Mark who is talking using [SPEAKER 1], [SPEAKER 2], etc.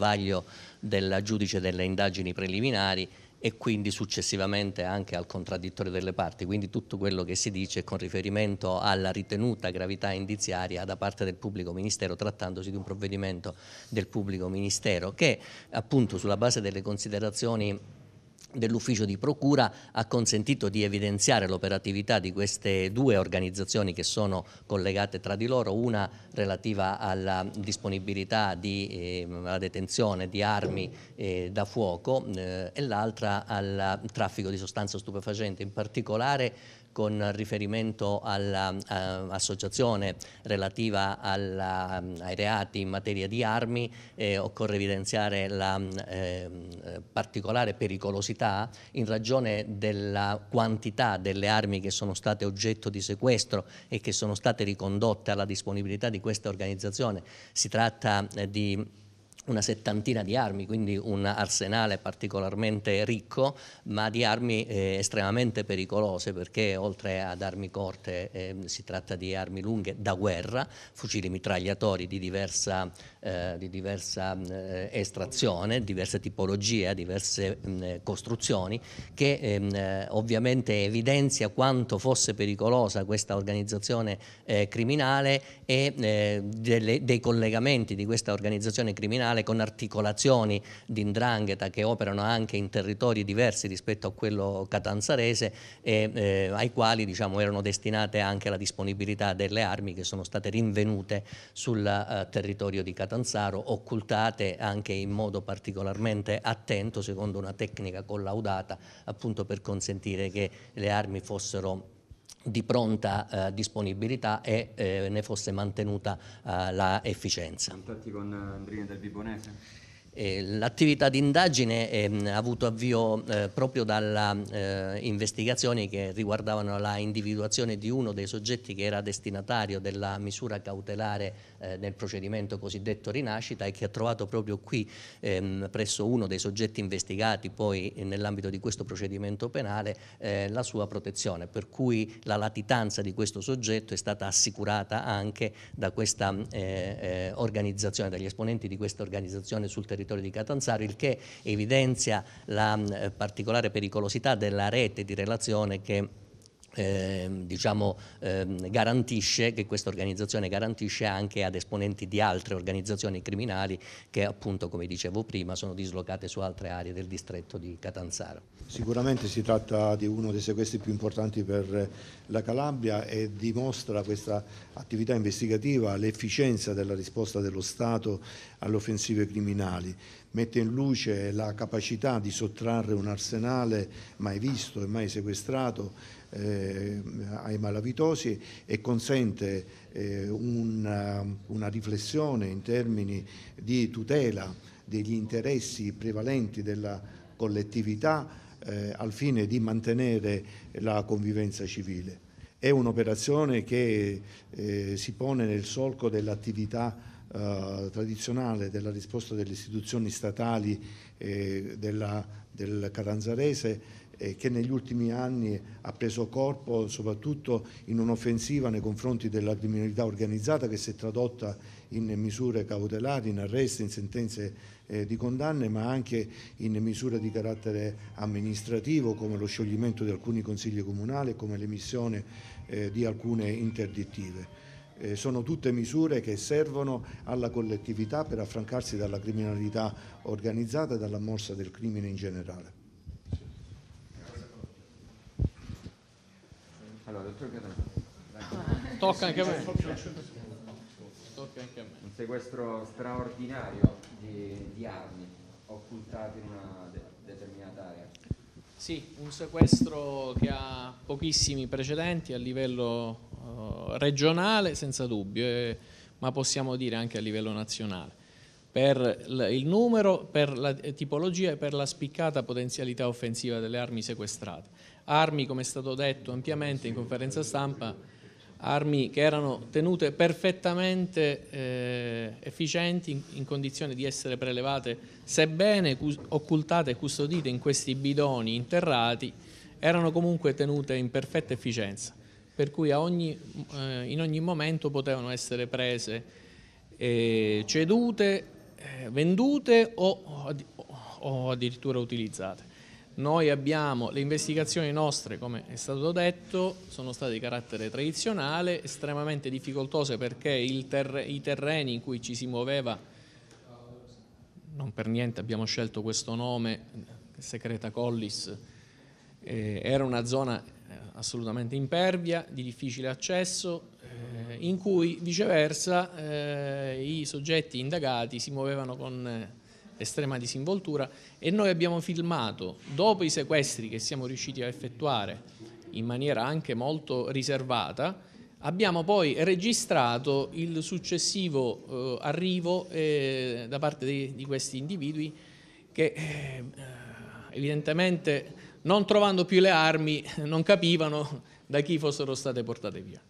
[SPEAKER 1] vaglio del giudice delle indagini preliminari e quindi successivamente anche al contraddittorio delle parti, quindi tutto quello che si dice con riferimento alla ritenuta gravità indiziaria da parte del pubblico ministero trattandosi di un provvedimento del pubblico ministero che appunto sulla base delle considerazioni dell'ufficio di procura ha consentito di evidenziare l'operatività di queste due organizzazioni che sono collegate tra di loro, una relativa alla disponibilità di eh, alla detenzione di armi eh, da fuoco eh, e l'altra al traffico di sostanze stupefacenti, in particolare con riferimento all'associazione eh, relativa alla, mm, ai reati in materia di armi eh, occorre evidenziare la mm, eh, particolare pericolosità in ragione della quantità delle armi che sono state oggetto di sequestro e che sono state ricondotte alla disponibilità di questa organizzazione. Si tratta eh, di una settantina di armi, quindi un arsenale particolarmente ricco, ma di armi eh, estremamente pericolose perché oltre ad armi corte eh, si tratta di armi lunghe da guerra, fucili mitragliatori di diversa, eh, di diversa eh, estrazione, diverse tipologie, diverse mh, mm, eh, costruzioni, che mh, ehm, eh, ovviamente evidenzia quanto fosse pericolosa questa organizzazione criminale e delle, dei collegamenti di questa organizzazione criminale nazionale con articolazioni di indrangheta che operano anche in territori diversi rispetto a quello catanzarese e eh, ai quali diciamo, erano destinate anche la disponibilità delle armi che sono state rinvenute sul eh, territorio di Catanzaro, occultate anche in modo particolarmente attento secondo una tecnica collaudata appunto per consentire che le armi fossero di pronta eh, disponibilità e eh, ne fosse mantenuta eh, la efficienza. Contatti
[SPEAKER 2] con eh, Andrina del Vibonese?
[SPEAKER 1] Eh, l'attività di indagine ehm, ha avuto avvio eh, proprio dalle eh, investigazioni che riguardavano la individuazione di uno dei soggetti che era destinatario della misura cautelare nel procedimento cosiddetto rinascita e che ha trovato proprio qui ehm, presso uno dei soggetti investigati poi nell'ambito di questo procedimento penale la sua protezione, per cui la latitanza di questo soggetto è stata assicurata anche da questa organizzazione, dagli esponenti di questa organizzazione sul territorio territorio di Catanzaro, il che evidenzia la eh, particolare pericolosità della rete di relazione che Ehm, diciamo, ehm, garantisce, che questa organizzazione garantisce anche ad esponenti di altre organizzazioni criminali che appunto, come dicevo prima, sono dislocate su altre aree del distretto di Catanzaro.
[SPEAKER 3] Sicuramente si tratta di uno dei sequestri più importanti per la Calabria e dimostra questa attività investigativa l'efficienza della risposta dello Stato alle offensive criminali mette in luce la capacità di sottrarre un arsenale mai visto e mai sequestrato eh, ai malavitosi e consente eh, una, una riflessione in termini di tutela degli interessi prevalenti della collettività eh, al fine di mantenere la convivenza civile. È un'operazione che eh, si pone nel solco dell'attività eh, tradizionale della risposta delle istituzioni statali eh, della, del Catanzarese eh, che negli ultimi anni ha preso corpo soprattutto in un'offensiva nei confronti della criminalità organizzata che si è tradotta in misure cautelari, in arresti, in sentenze eh, di condanne, ma anche in misure di carattere amministrativo come lo scioglimento di alcuni consigli comunali, come l'emissione eh, di alcune interdittive. Eh, sono tutte misure che servono alla collettività per affrancarsi dalla criminalità organizzata e dalla morsa del crimine in generale.
[SPEAKER 1] Allora, dottor Catania.
[SPEAKER 2] Tocca anche a me. Un sequestro straordinario di, di armi occultate in una de determinata area. Sì, un sequestro che ha pochissimi precedenti a livello uh, regionale, senza dubbio, eh, ma possiamo dire anche a livello nazionale per il numero, per la eh, tipologia e per la spiccata potenzialità offensiva delle armi sequestrate armi, come è stato detto ampiamente in conferenza stampa, armi che erano tenute perfettamente eh, efficienti in, in, condizione di essere prelevate, sebbene occultate e custodite in questi bidoni interrati, erano comunque tenute in perfetta efficienza, per cui ogni, eh, in ogni momento potevano essere prese, eh, cedute, eh, vendute o, o addirittura utilizzate. Noi abbiamo le investigazioni nostre, come è stato detto, sono state di carattere tradizionale, estremamente difficoltose perché ter i terreni in cui ci si muoveva, non per niente abbiamo scelto questo nome, Secreta Collis, eh, era una zona eh, assolutamente impervia, di difficile accesso, eh, in cui viceversa eh, i soggetti indagati si muovevano con eh, estrema disinvoltura e noi abbiamo filmato, dopo i sequestri che siamo riusciti a effettuare in maniera anche molto riservata, abbiamo poi registrato il successivo eh, arrivo eh, da parte di, di, questi individui che eh, evidentemente non trovando più le armi non capivano da chi fossero state portate via.